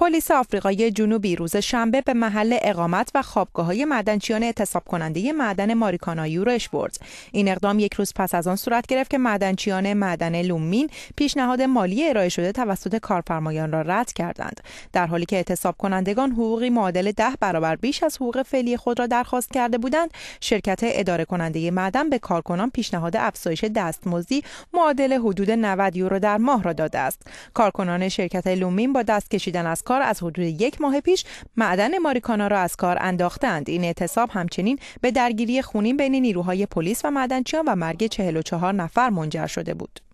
پلیس آفریقای جنوبی روز شنبه به محل اقامت و خوابگاه های معدنچیان اعتصاب کننده معدن ماریکانا یورش برد. این اقدام یک روز پس از آن صورت گرفت که معدنچیان معدن لومین پیشنهاد مالی ارائه شده توسط کارفرمایان را رد کردند. در حالی که اعتصاب کنندگان حقوقی معادل ده برابر بیش از حقوق فعلی خود را درخواست کرده بودند، شرکت اداره کننده معدن به کارکنان پیشنهاد افزایش دستمزدی معادل حدود 90 یورو در ماه را داده است. کارکنان شرکت لومین با دست کشیدن از کار از حدود یک ماه پیش معدن ماریکانا را از کار انداختند این اعتصاب همچنین به درگیری خونین بین نیروهای پلیس و معدنچیان و مرگ 44 نفر منجر شده بود